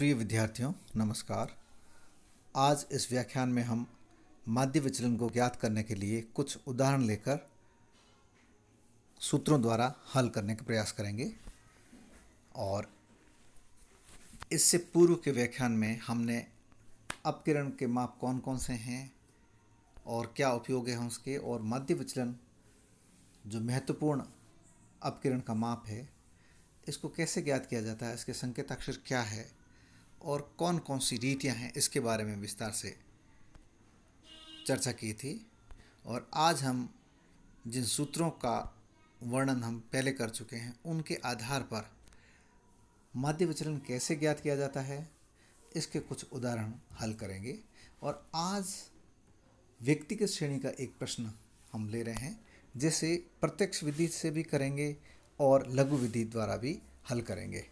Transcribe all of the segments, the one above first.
प्रिय विद्यार्थियों नमस्कार आज इस व्याख्यान में हम माध्य विचलन को ज्ञात करने के लिए कुछ उदाहरण लेकर सूत्रों द्वारा हल करने का प्रयास करेंगे और इससे पूर्व के व्याख्यान में हमने अपकिरण के माप कौन कौन से हैं और क्या उपयोग है उसके और माध्य विचलन जो महत्वपूर्ण अपकिरण का माप है इसको कैसे ज्ञात किया जाता है इसके संकेताक्षर क्या है और कौन कौन सी रीतियां हैं इसके बारे में विस्तार से चर्चा की थी और आज हम जिन सूत्रों का वर्णन हम पहले कर चुके हैं उनके आधार पर माध्य विचलन कैसे ज्ञात किया जाता है इसके कुछ उदाहरण हल करेंगे और आज व्यक्ति के श्रेणी का एक प्रश्न हम ले रहे हैं जिसे प्रत्यक्ष विधि से भी करेंगे और लघु विधि द्वारा भी हल करेंगे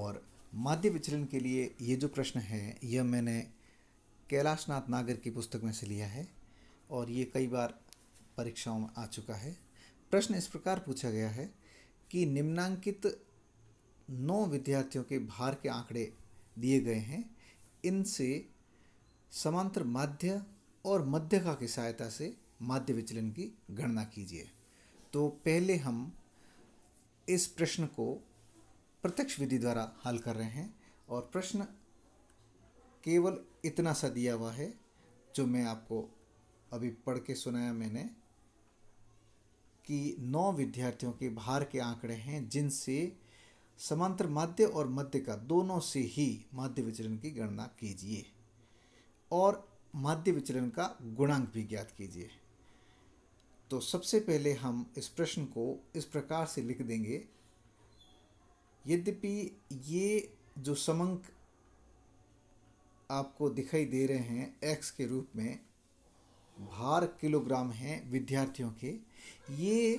और माध्य विचलन के लिए ये जो प्रश्न है यह मैंने कैलाशनाथ नागर की पुस्तक में से लिया है और ये कई बार परीक्षाओं में आ चुका है प्रश्न इस प्रकार पूछा गया है कि निम्नांकित नौ विद्यार्थियों के भार के आंकड़े दिए गए हैं इनसे समांतर माध्य और मध्यका की सहायता से माध्य विचलन की गणना कीजिए तो पहले हम इस प्रश्न को प्रत्यक्ष विधि द्वारा हल कर रहे हैं और प्रश्न केवल इतना सा दिया हुआ है जो मैं आपको अभी पढ़ के सुनाया मैंने कि नौ विद्यार्थियों के भार के आंकड़े हैं जिनसे समांतर माध्य और मध्य का दोनों से ही माध्य विचलन की गणना कीजिए और माध्य विचलन का गुणांक भी ज्ञात कीजिए तो सबसे पहले हम इस प्रश्न को इस प्रकार से लिख देंगे यद्यपि ये जो समंक आपको दिखाई दे रहे हैं एक्स के रूप में भार किलोग्राम हैं विद्यार्थियों के ये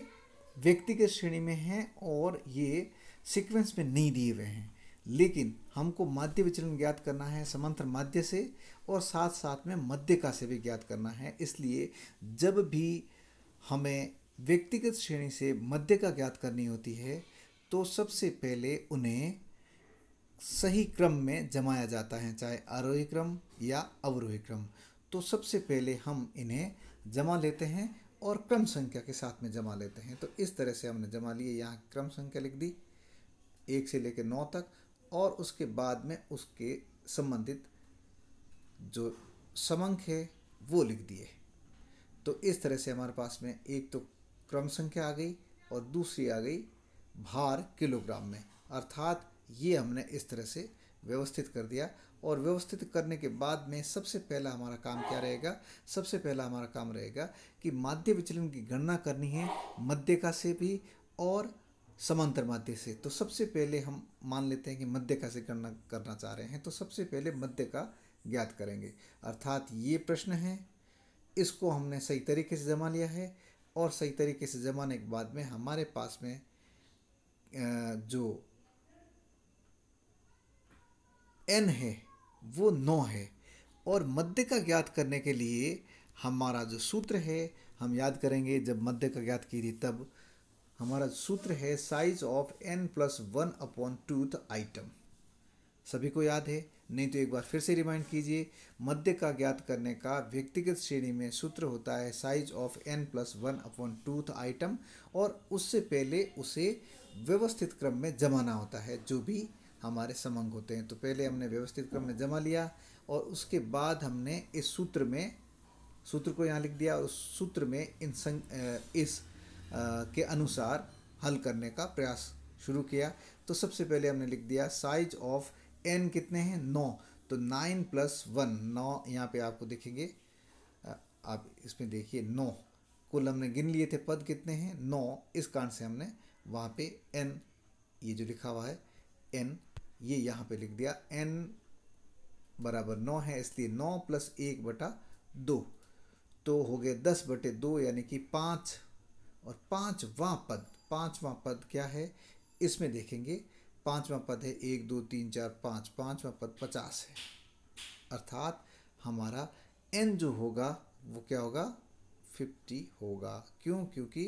व्यक्तिगत श्रेणी में हैं और ये सीक्वेंस में नहीं दिए हुए हैं लेकिन हमको माध्य विचलन ज्ञात करना है समांतर माध्य से और साथ साथ में मध्य का से भी ज्ञात करना है इसलिए जब भी हमें व्यक्तिगत श्रेणी से मध्य का ज्ञात करनी होती है तो सबसे पहले उन्हें सही क्रम में जमाया जाता है चाहे आरोही क्रम या अवरोही क्रम तो सबसे पहले हम इन्हें जमा लेते हैं और क्रम संख्या के साथ में जमा लेते हैं तो इस तरह से हमने जमा लिए यहाँ क्रम संख्या लिख दी एक से लेकर नौ तक और उसके बाद में उसके संबंधित जो समंक है वो लिख दिए तो इस तरह से हमारे पास में एक तो क्रम संख्या आ गई और दूसरी आ गई भार किलोग्राम में अर्थात ये हमने इस तरह से व्यवस्थित कर दिया और व्यवस्थित करने के बाद में सबसे पहला हमारा काम क्या रहेगा सबसे पहला हमारा काम रहेगा कि माध्य विचलन की गणना करनी है मध्यका से भी और समांतर माध्य से तो सबसे पहले हम मान लेते हैं कि मध्यका से गणना करना चाह रहे हैं तो सबसे पहले मध्य का ज्ञात करेंगे अर्थात ये प्रश्न है इसको हमने सही तरीके से जमा लिया है और सही तरीके से जमाने के बाद में हमारे पास में जो एन है वो नौ है और मध्य का ज्ञात करने के लिए हमारा जो सूत्र है हम याद करेंगे जब मध्य का ज्ञात की थी तब हमारा सूत्र है size of N plus one upon tooth item सभी को याद है नहीं तो एक बार फिर से रिमाइंड कीजिए मध्य का ज्ञात करने का व्यक्तिगत श्रेणी में सूत्र होता है size of N plus one upon tooth item और उससे पहले उसे व्यवस्थित क्रम में जमाना होता है जो भी हमारे समंग होते हैं तो पहले हमने व्यवस्थित क्रम में जमा लिया और उसके बाद हमने इस सूत्र में सूत्र को यहाँ लिख दिया और उस सूत्र में इन संग इस के अनुसार हल करने का प्रयास शुरू किया तो सबसे पहले हमने लिख दिया साइज ऑफ एन कितने हैं नौ तो नाइन प्लस वन नौ यहाँ पे आपको देखेंगे आप इसमें देखिए नौ कुल हमने गिन लिए थे पद कितने हैं नौ इस कारण से हमने वहाँ पे एन ये जो लिखा हुआ है एन ये यहाँ पे लिख दिया एन बराबर नौ है इसलिए नौ प्लस एक बटा दो तो हो गए दस बटे दो यानी कि पाँच और पाँचवा पद पाँचवा पद क्या है इसमें देखेंगे पांचवा पद है एक दो तीन चार पाँच पांचवा पद पचास है अर्थात हमारा एन जो होगा वो क्या होगा फिफ्टी होगा क्यों क्योंकि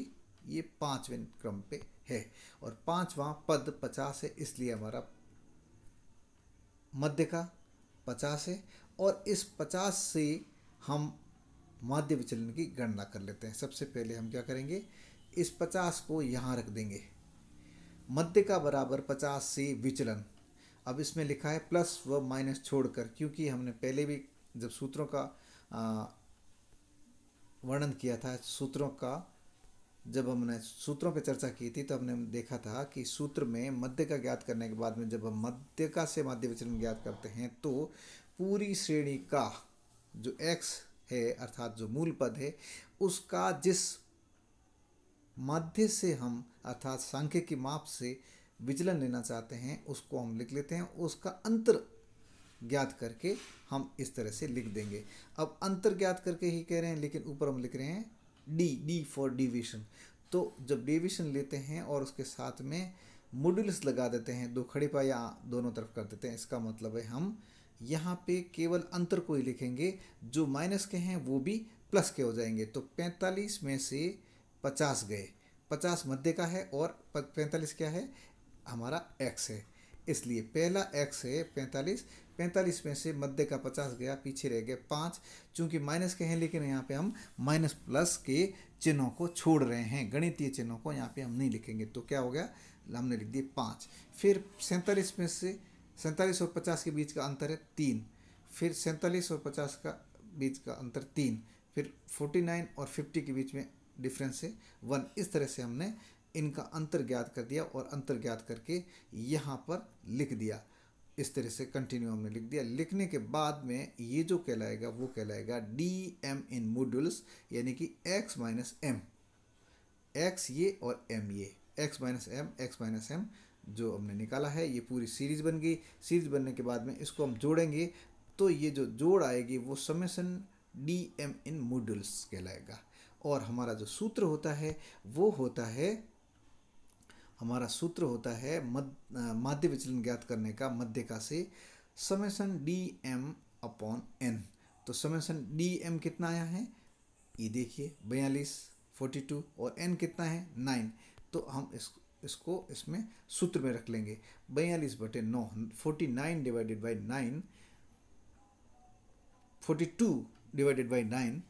ये पाँचवें क्रम पे है और पांचवा पद पचास है इसलिए हमारा मध्य का पचास है और इस पचास से हम माध्य विचलन की गणना कर लेते हैं सबसे पहले हम क्या करेंगे इस पचास को यहाँ रख देंगे मध्य का बराबर पचास से विचलन अब इसमें लिखा है प्लस व माइनस छोड़कर क्योंकि हमने पहले भी जब सूत्रों का वर्णन किया था सूत्रों का जब हमने सूत्रों पर चर्चा की थी तो हमने देखा था कि सूत्र में मध्य का ज्ञात करने के बाद में जब हम मध्य का से माध्य विचलन ज्ञात करते हैं तो पूरी श्रेणी का जो एक्स है अर्थात जो मूल पद है उसका जिस माध्य से हम अर्थात संख्य की माप से विचलन लेना चाहते हैं उसको हम लिख लेते हैं उसका अंतर ज्ञात करके हम इस तरह से लिख देंगे अब अंतर ज्ञात करके ही कह रहे हैं लेकिन ऊपर हम लिख रहे हैं डी डी फॉर डिविशन तो जब डिविशन लेते हैं और उसके साथ में मॉड्यूलस लगा देते हैं दो खड़े पाया दोनों तरफ कर देते हैं इसका मतलब है हम यहाँ पे केवल अंतर को ही लिखेंगे जो माइनस के हैं वो भी प्लस के हो जाएंगे तो 45 में से पचास गए पचास मध्य का है और पैंतालीस क्या है हमारा एक्स है इसलिए पहला एक्स है पैंतालीस पैंतालीस में से मध्य का पचास गया पीछे रह गया पाँच चूंकि माइनस के हैं लेकिन यहाँ पे हम माइनस प्लस के चिन्हों को छोड़ रहे हैं गणितीय चिन्हों को यहाँ पे हम नहीं लिखेंगे तो क्या हो गया हमने लिख दिए पाँच फिर सैंतालीस में से सैंतालीस और पचास के बीच का अंतर है तीन फिर सैंतालीस और पचास का बीच का अंतर तीन फिर फोर्टी नाइन और फिफ्टी के बीच में डिफरेंस है वन इस तरह से हमने इनका अंतर ज्ञात कर दिया और अंतर ज्ञात करके यहाँ पर लिख दिया इस तरह से कंटिन्यू हमने लिख दिया लिखने के बाद में ये जो कहलाएगा वो कहलाएगा डी एम इन मोडुल्स यानी कि एक्स माइनस एम एक्स ये और एम ये X minus M X minus M जो हमने निकाला है ये पूरी सीरीज बन गई सीरीज बनने के बाद में इसको हम जोड़ेंगे तो ये जो जोड़ आएगी वो summation D M in modulus कहलाएगा और हमारा जो सूत्र होता है वो होता है हमारा सूत्र होता है मद माध्य विचलन ज्ञात करने का मध्यका से summation D M upon N तो समेसन डी एम कितना आया है ये देखिए बयालीस फोर्टी टू और एन कितना है नाइन तो हम इस इसको इसमें सूत्र में रख लेंगे बयालीस बटे नौ forty nine divided by nine forty two divided by nine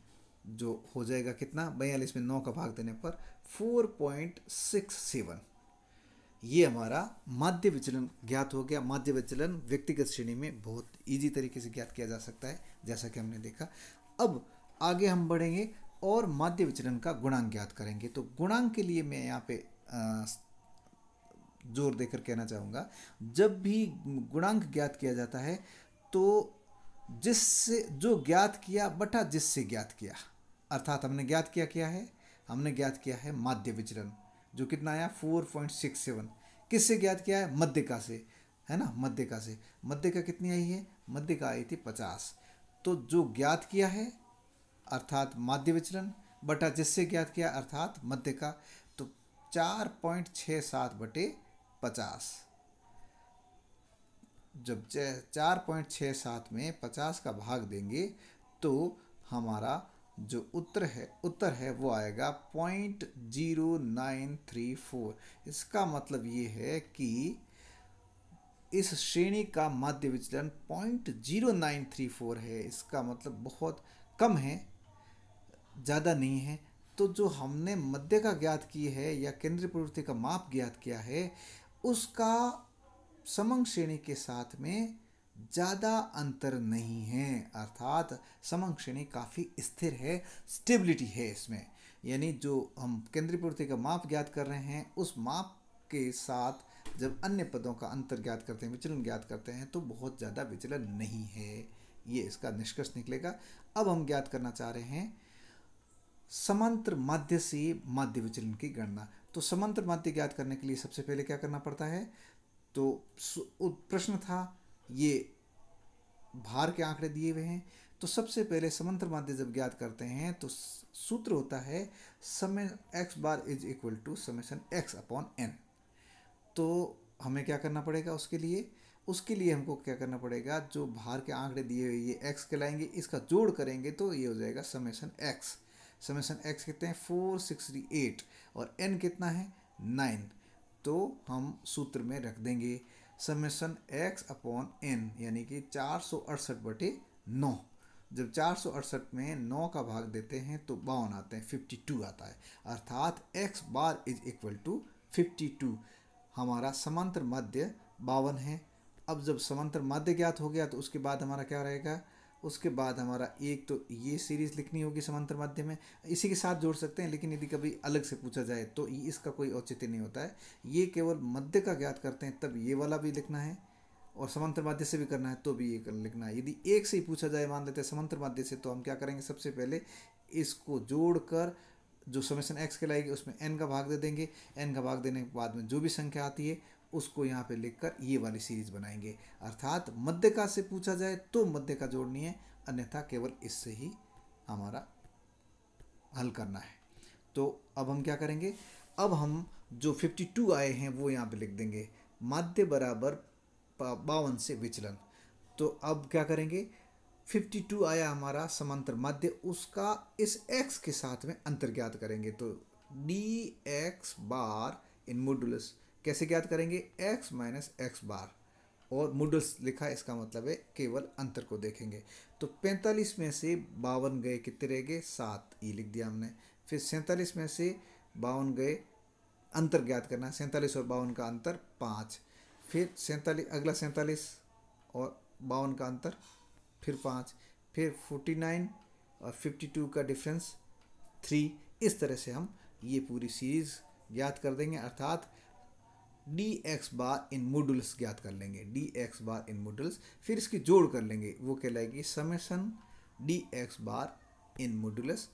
जो हो जाएगा कितना बयालीस में नौ का भाग देने पर फोर पॉइंट सिक्स सेवन ये हमारा माध्य विचलन ज्ञात हो गया माध्य विचलन व्यक्तिगत श्रेणी में बहुत इजी तरीके से ज्ञात किया जा सकता है जैसा कि हमने देखा अब आगे हम बढ़ेंगे और माध्य विचलन का गुणांक ज्ञात करेंगे तो गुणांक के लिए मैं यहाँ पे जोर देकर कहना चाहूँगा जब भी गुणांक ज्ञात किया जाता है तो जिससे जो ज्ञात किया बटा जिससे ज्ञात किया अर्थात हमने ज्ञात किया क्या है हमने ज्ञात किया है माध्य विचरण जो कितना आया फोर पॉइंट सिक्स सेवन किससे ज्ञात किया है मध्यका से है ना मध्यका से मध्यका कितनी आई है मध्यका आई थी पचास तो जो ज्ञात किया है अर्थात माध्य विचरण बटा जिससे ज्ञात किया अर्थात मध्य का तो चार पॉइंट छः सात बटे पचास जब चार पॉइंट छः सात में पचास का भाग देंगे तो हमारा जो उत्तर है उत्तर है वो आएगा point zero nine three four इसका मतलब ये है कि इस श्रेणी का माध्य विचलन point zero nine three four है इसका मतलब बहुत कम है ज़्यादा नहीं है तो जो हमने मध्य का ज्ञात की है या केंद्रीय प्रवृत्ति का माप ज्ञात किया है उसका समंग श्रेणी के साथ में ज़्यादा अंतर नहीं है अर्थात समन काफ़ी स्थिर है स्टेबिलिटी है इसमें यानी जो हम केंद्रीय पूर्ति का माप ज्ञात कर रहे हैं उस माप के साथ जब अन्य पदों का अंतर ज्ञात करते हैं विचलन ज्ञात करते हैं तो बहुत ज़्यादा विचलन नहीं है ये इसका निष्कर्ष निकलेगा अब हम ज्ञात करना चाह रहे हैं समांतर माध्य से माध्य विचलन की गणना तो समांतर माध्य ज्ञात करने के लिए सबसे पहले क्या करना पड़ता है तो प्रश्न था ये भार के आंकड़े दिए हुए हैं तो सबसे पहले समंतर माध्य जब ज्ञात करते हैं तो सूत्र होता है समय X bar is equal to summation X upon N तो हमें क्या करना पड़ेगा उसके लिए उसके लिए हमको क्या करना पड़ेगा जो बाहर के आंकड़े दिए हुए ये एक्स कहलाएंगे इसका जोड़ करेंगे तो ये हो जाएगा समेसन एक्स समेसन एक्स कितने हैं फोर सिक्स थ्री एट और एन कितना है नाइन तो हम सूत्र में रख देंगे समेसन एक्स अपॉन एन यानी कि चार सौ अड़सठ बटे नौ जब चार सौ अड़सठ में नौ का भाग देते हैं तो बावन आते हैं फिफ्टी टू आता है अर्थात X bar is equal to fifty two हमारा समांतर मध्य बावन है अब जब समांतर माध्य ज्ञात हो गया तो उसके बाद हमारा क्या रहेगा उसके बाद हमारा एक तो ये सीरीज़ लिखनी होगी समांतर माध्यम में इसी के साथ जोड़ सकते हैं लेकिन यदि कभी अलग से पूछा जाए तो इसका कोई औचित्य नहीं होता है ये केवल मध्य का ज्ञात करते हैं तब ये वाला भी लिखना है और समांतर माध्य से भी करना है तो भी ये कर लिखना है यदि एक से ही पूछा जाए मान लेते हैं समांतर माध्य से तो हम क्या करेंगे सबसे पहले इसको जोड़ कर जो समेसन एक्स के लाएगी उसमें एन का भाग दे देंगे एन का भाग देने के बाद में जो भी संख्या आती है उसको यहाँ पे लिखकर ये वाली सीरीज बनाएंगे अर्थात मध्य का से पूछा जाए तो मध्य का जोड़नी है अन्यथा केवल इससे ही हमारा हल करना है तो अब हम क्या करेंगे अब हम जो 52 आए हैं वो यहाँ पे लिख देंगे माध्य बराबर बावन से विचलन तो अब क्या करेंगे 52 आया हमारा समांतर माध्य उसका इस x के साथ में अंतर्ज्ञात करेंगे तो D X bar in modulus कैसे ज्ञात करेंगे x माइनस एक्स बार और मूडल्स लिखा इसका मतलब है केवल अंतर को देखेंगे तो 45 में से बावन गए कितने रह गए सात ये e लिख दिया हमने फिर सैंतालीस में से बावन गए अंतर ज्ञात करना सैंतालीस और बावन का अंतर पाँच फिर सैंतालीस अगला सैंतालीस और बावन का अंतर फिर पाँच फिर फोर्टी नाइन और फिफ्टी टू का डिफरेंस थ्री इस तरह से हम ये पूरी सीरीज़ याद कर देंगे अर्थात D X bar in models ज्ञात कर लेंगे D X bar in models फिर इसकी जोड़ कर लेंगे वो कहलाएगी summation D X bar in models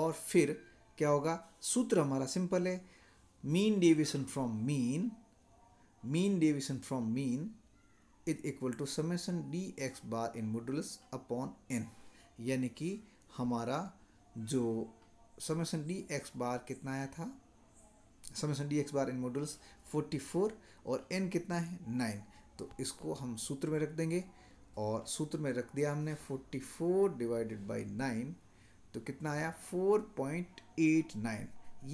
और फिर क्या होगा सूत्र हमारा सिंपल है mean deviation from mean mean deviation from mean is equal to summation D X bar in models upon N यानी कि हमारा जो समेसन डी एक्स बार कितना आया था summation D X bar in forty 44 और एन कितना है नाइन तो इसको हम सूत्र में रख देंगे और सूत्र में रख दिया हमने 44 डिवाइडेड बाई नाइन तो कितना आया 4.89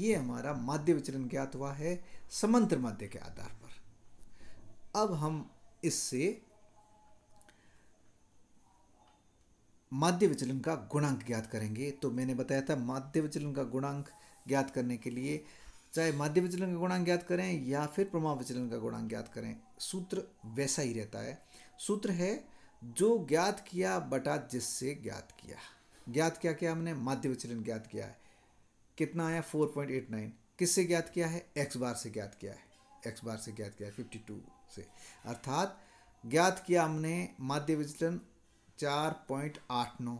ये हमारा माध्य विचलन ज्ञात हुआ है समांतर माध्य के आधार पर अब हम इससे माध्य विचलन का गुणांक ज्ञात करेंगे तो मैंने बताया था माध्य विचलन का गुणांक ज्ञात करने के लिए चाहे माध्य विचलन का गुणांक ज्ञात करें या फिर प्रमाण विचलन का गुणांक ज्ञात करें सूत्र वैसा ही रहता है सूत्र है जो ज्ञात किया बटा जिससे ज्ञात किया ज्ञात क्या किया हमने माध्य विचलन ज्ञात किया है कितना आया 4.89 किससे ज्ञात किया है एक्स बार से ज्ञात किया है एक्स बार से ज्ञात किया है टू से अर्थात ज्ञात किया हमने माध्य विचलन 4.89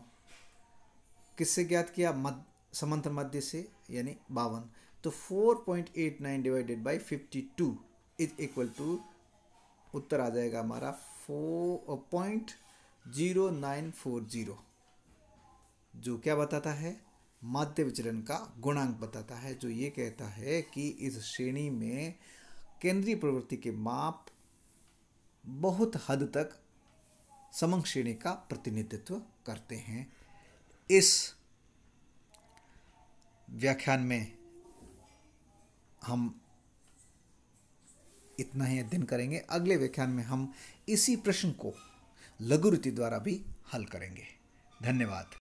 किससे ज्ञात किया मध्य समांतर मध्य से यानी बावन तो 4.89 divided by 52 is equal to उत्तर आ जाएगा हमारा four point zero nine four zero जो क्या बताता है माध्य विचलन का गुणांक बताता है जो ये कहता है कि इस श्रेणी में केंद्रीय प्रवृत्ति के माप बहुत हद तक समंग श्रेणी का प्रतिनिधित्व करते हैं इस व्याख्यान में हम इतना ही अध्ययन करेंगे अगले व्याख्यान में हम इसी प्रश्न को लघु लघुरीति द्वारा भी हल करेंगे धन्यवाद